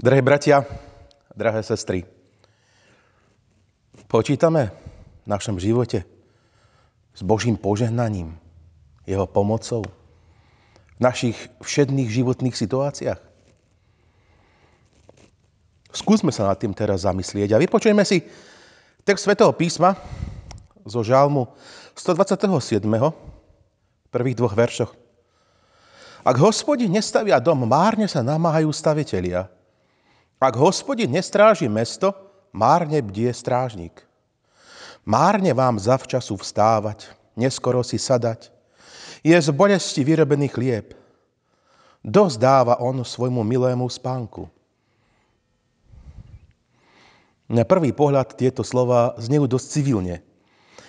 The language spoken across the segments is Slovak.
Drahé bratia, drahé sestry, počítame v našom živote s Božím požehnaním, Jeho pomocou v našich všedných životných situáciách. Skúsme sa nad tým teraz zamyslieť a vypočujeme si text Svetého písma zo žalmu 127. v prvých dvoch veršoch. Ak hospodin nestavia dom, márne sa namáhajú stavitelia – ak hospodin nestráži mesto, márne bdie strážnik. Márne vám zavčasu vstávať, neskoro si sadať. Je z bolesti vyrobený chlieb. Dosť dáva on svojmu milému spánku. Na prvý pohľad tieto slova znejú dosť civilne.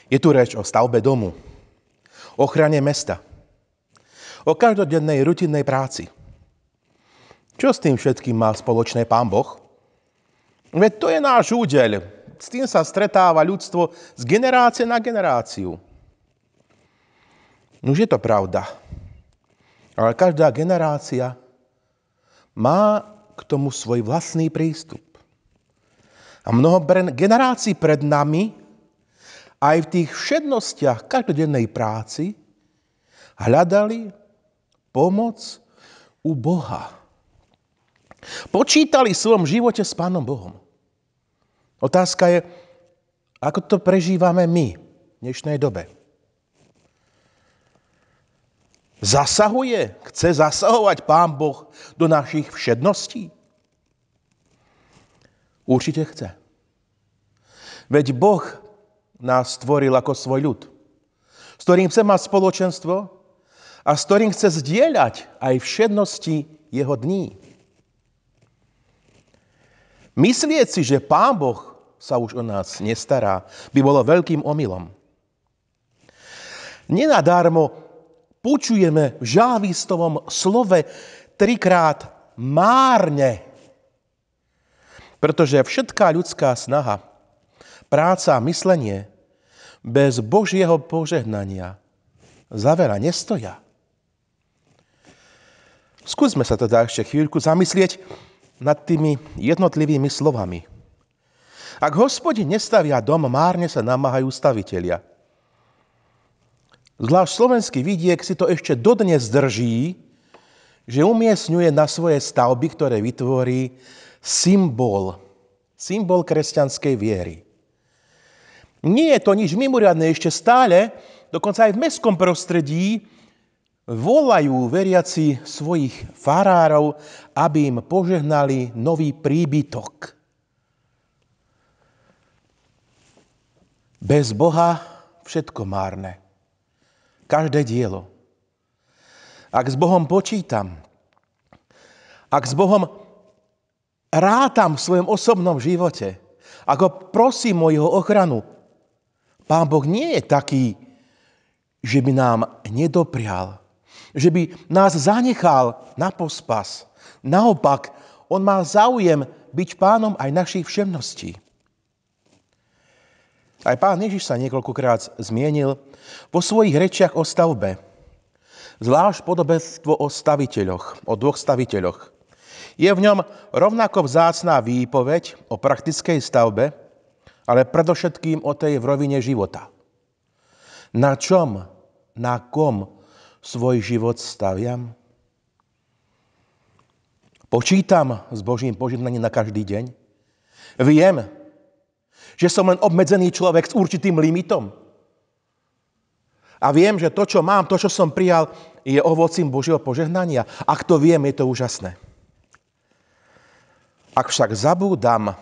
Je tu reč o stavbe domu, ochrane mesta, o každodennej rutinnej práci – čo s tým všetkým má spoločné Pán Boh? Veď to je náš údel. S tým sa stretáva ľudstvo z generácie na generáciu. Už je to pravda. Ale každá generácia má k tomu svoj vlastný prístup. A mnoho generácií pred nami, aj v tých všednostiach každodennej práci, hľadali pomoc u Boha. Počítali v svojom živote s Pánom Bohom. Otázka je, ako to prežívame my v dnešnej dobe. Zasahuje, chce zasahovať Pán Boh do našich všedností? Určite chce. Veď Boh nás stvoril ako svoj ľud, s ktorým chce mať spoločenstvo a s ktorým chce zdieľať aj všednosti jeho dní. Myslieť si, že Pán Boh sa už o nás nestará, by bolo veľkým omylom. Nenadarmo počujeme v žávistovom slove trikrát márne, pretože všetká ľudská snaha, práca a myslenie bez Božieho požehnania za veľa nestoja. Skúsme sa teda ešte chvíľku zamyslieť, nad tými jednotlivými slovami. Ak hospodin nestavia dom, márne sa namáhajú stavitelia. Zvlášť slovenský vidiek si to ešte dodnes drží, že umiestňuje na svoje stavby, ktoré vytvorí, symbol, symbol kresťanskej viery. Nie je to nič mimoriadne ešte stále, dokonca aj v mestskom prostredí Volajú veriaci svojich farárov, aby im požehnali nový príbytok. Bez Boha všetko márne. Každé dielo. Ak s Bohom počítam, ak s Bohom rátam v svojom osobnom živote, ako prosím o jeho ochranu, Pán Boh nie je taký, že by nám nedoprial že by nás zanechal na pospas. Naopak, on má záujem byť pánom aj našich všemností. Aj pán Ježiš sa niekoľkokrát zmienil vo svojich rečiach o stavbe. Zvlášť podobenstvo o staviteľoch, o dvoch staviteľoch. Je v ňom rovnako vzácná výpoveď o praktickej stavbe, ale predovšetkým o tej v rovine života. Na čom, na kom svoj život staviam? Počítam s Božím požehnaním na každý deň? Viem, že som len obmedzený človek s určitým limitom. A viem, že to, čo mám, to, čo som prijal, je ovocím Božieho požehnania. Ak to viem, je to úžasné. Ak však zabúdam,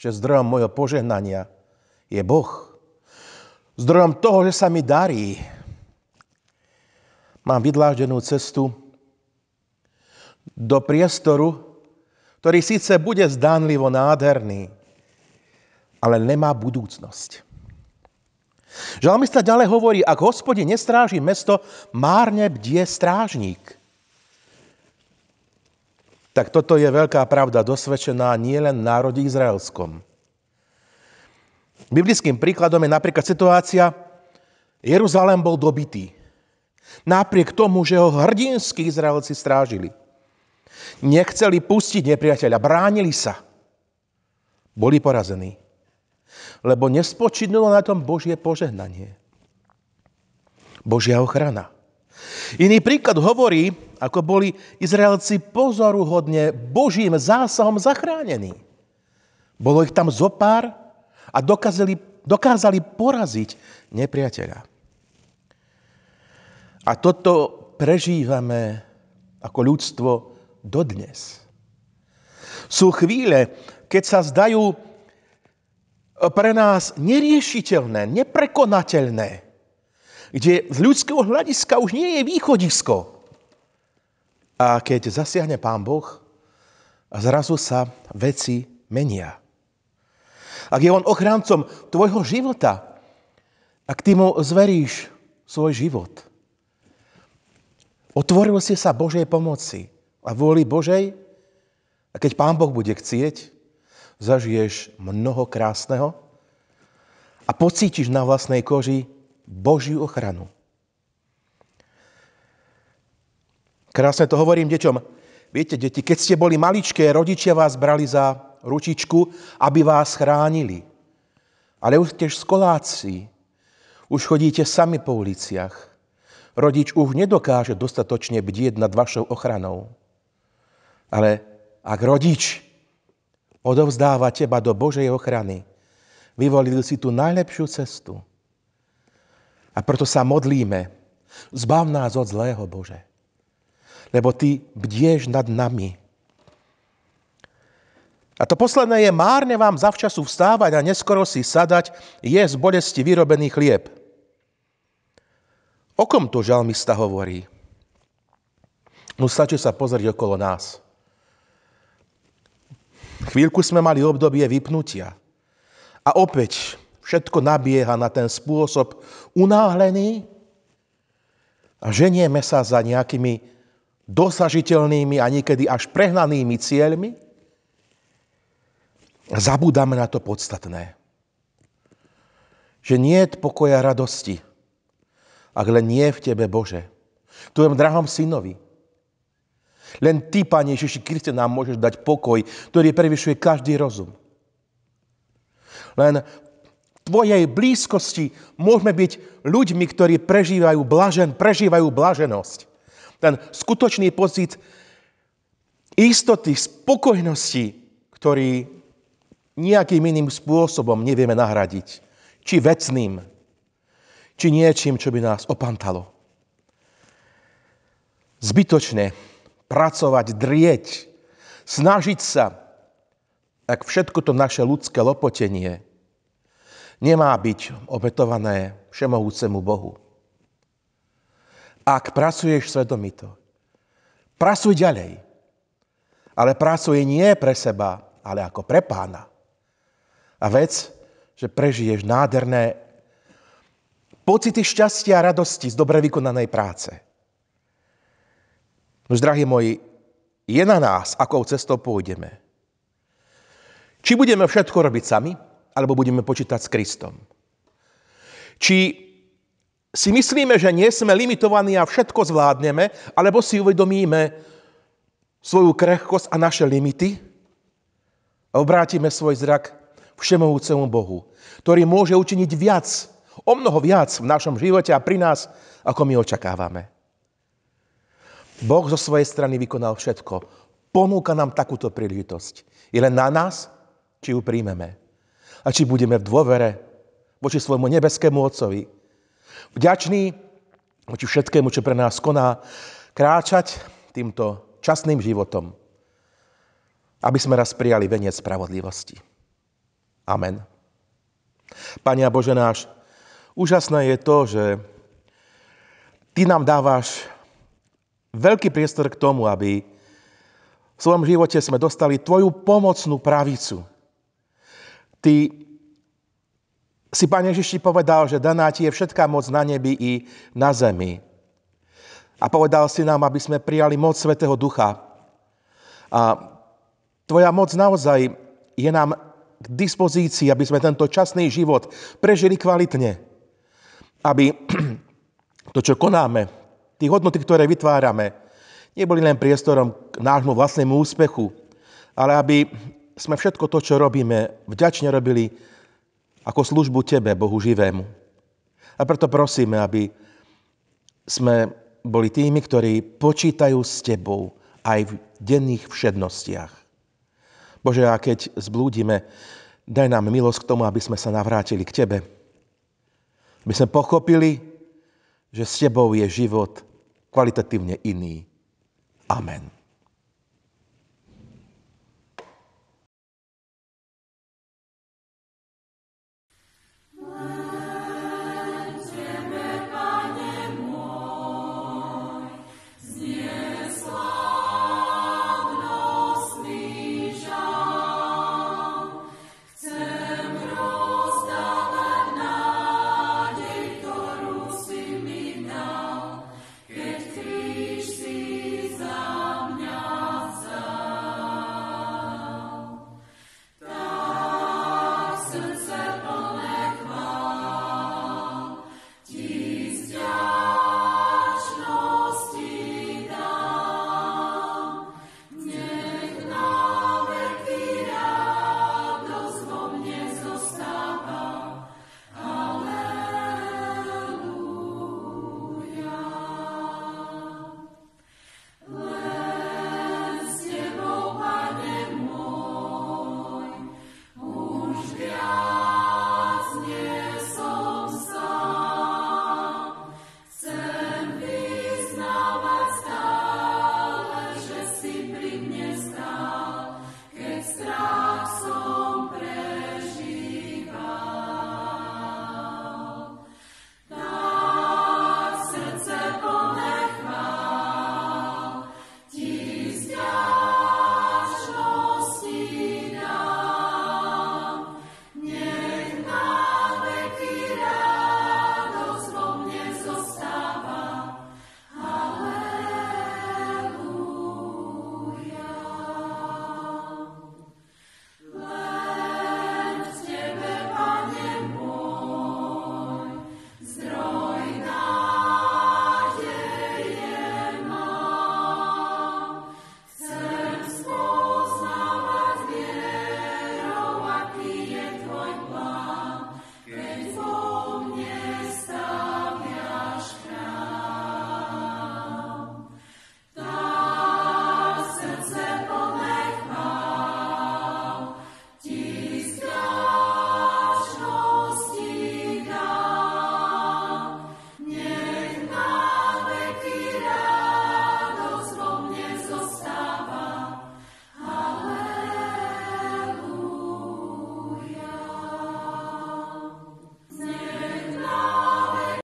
že zdrojom mojho požehnania je Boh, zdrojom toho, že sa mi darí, mám vydláždenú cestu do priestoru, ktorý síce bude zdánlivo nádherný, ale nemá budúcnosť. Žalmista ďalej hovorí, ak hospodin nestráži mesto, márne bdie strážnik. Tak toto je veľká pravda dosvedčená nielen v izraelskom. Biblickým príkladom je napríklad situácia, Jeruzalém bol dobitý. Napriek tomu, že ho hrdinskí Izraelci strážili. Nechceli pustiť nepriateľa, bránili sa. Boli porazení. Lebo nespočinulo na tom Božie požehnanie. Božia ochrana. Iný príklad hovorí, ako boli Izraelci pozoruhodne Božím zásahom zachránení. Bolo ich tam zopár a dokázali, dokázali poraziť nepriateľa. A toto prežívame ako ľudstvo dodnes. Sú chvíle, keď sa zdajú e, pre nás neriešiteľné, neprekonateľné, kde z ľudského hľadiska už nie je východisko. A keď zasiahne Pán Boh, zrazu sa veci menia. Ak je On ochráncom tvojho života, ak ty mu zveríš svoj život – Otvoril si sa Božej pomoci a vôli Božej a keď Pán Boh bude chcieť, zažiješ mnoho krásneho a pocítiš na vlastnej koži Božiu ochranu. Krásne to hovorím deťom. Viete, deti, keď ste boli maličké, rodičia vás brali za ručičku, aby vás chránili. Ale už tiež skoláci, už chodíte sami po uliciach. Rodič už nedokáže dostatočne bdieť nad vašou ochranou. Ale ak rodič odovzdáva teba do Božej ochrany, vyvolil si tú najlepšiu cestu. A preto sa modlíme, zbav nás od zlého Bože, lebo Ty bdieš nad nami. A to posledné je, márne vám zavčasu vstávať a neskoro si sadať, je z bolesti vyrobený chlieb. O kom to žalmista hovorí? No stačí sa pozrieť okolo nás. Chvíľku sme mali obdobie vypnutia. A opäť všetko nabieha na ten spôsob unáhlený a ženieme sa za nejakými dosažiteľnými a niekedy až prehnanými cieľmi. zabúdame zabudáme na to podstatné. Že nie je pokoja radosti, ak len nie v Tebe, Bože. Tvojom drahom synovi. Len Ty, Pane Ježiši Kriste, nám môžeš dať pokoj, ktorý prevyšuje každý rozum. Len v Tvojej blízkosti môžeme byť ľuďmi, ktorí prežívajú, blažen, prežívajú blaženosť. Ten skutočný pocit istoty, spokojnosti, ktorý nejakým iným spôsobom nevieme nahradiť. Či vecným, či niečím, čo by nás opantalo. Zbytočne pracovať, drieť, snažiť sa, ak všetko to naše ľudské lopotenie nemá byť obetované všemohúcemu Bohu. Ak pracuješ svedomito, pracuj ďalej, ale pracuj nie pre seba, ale ako pre pána. A vec, že prežiješ nádherné pocity šťastia a radosti z dobre vykonanej práce. Nož, drahí moji, je na nás, akou cestou pôjdeme. Či budeme všetko robiť sami, alebo budeme počítať s Kristom. Či si myslíme, že nie sme limitovaní a všetko zvládneme, alebo si uvedomíme svoju krehkosť a naše limity a obrátime svoj zrak všemovúcemu Bohu, ktorý môže učiniť viac, O mnoho viac v našom živote a pri nás, ako my očakávame. Boh zo svojej strany vykonal všetko. Ponúka nám takúto príležitosť. Je len na nás, či ju príjmeme. A či budeme v dôvere voči svojmu nebeskému Otcovi. Vďačný voči všetkému, čo pre nás koná, kráčať týmto časným životom, aby sme raz prijali veniec spravodlivosti. Amen. Pania Bože náš, Úžasné je to, že ty nám dávaš veľký priestor k tomu, aby v svojom živote sme dostali tvoju pomocnú pravicu. Ty si, Pane Ježiši, povedal, že daná ti je všetká moc na nebi i na zemi. A povedal si nám, aby sme prijali moc Svetého Ducha. A tvoja moc naozaj je nám k dispozícii, aby sme tento časný život prežili kvalitne aby to, čo konáme, tie hodnoty, ktoré vytvárame, neboli len priestorom k nášmu vlastnému úspechu, ale aby sme všetko to, čo robíme, vďačne robili ako službu Tebe, Bohu živému. A preto prosíme, aby sme boli tými, ktorí počítajú s Tebou aj v denných všednostiach. Bože, a keď zblúdime, daj nám milosť k tomu, aby sme sa navrátili k Tebe, aby sme pochopili, že s tebou je život kvalitatívne iný. Amen.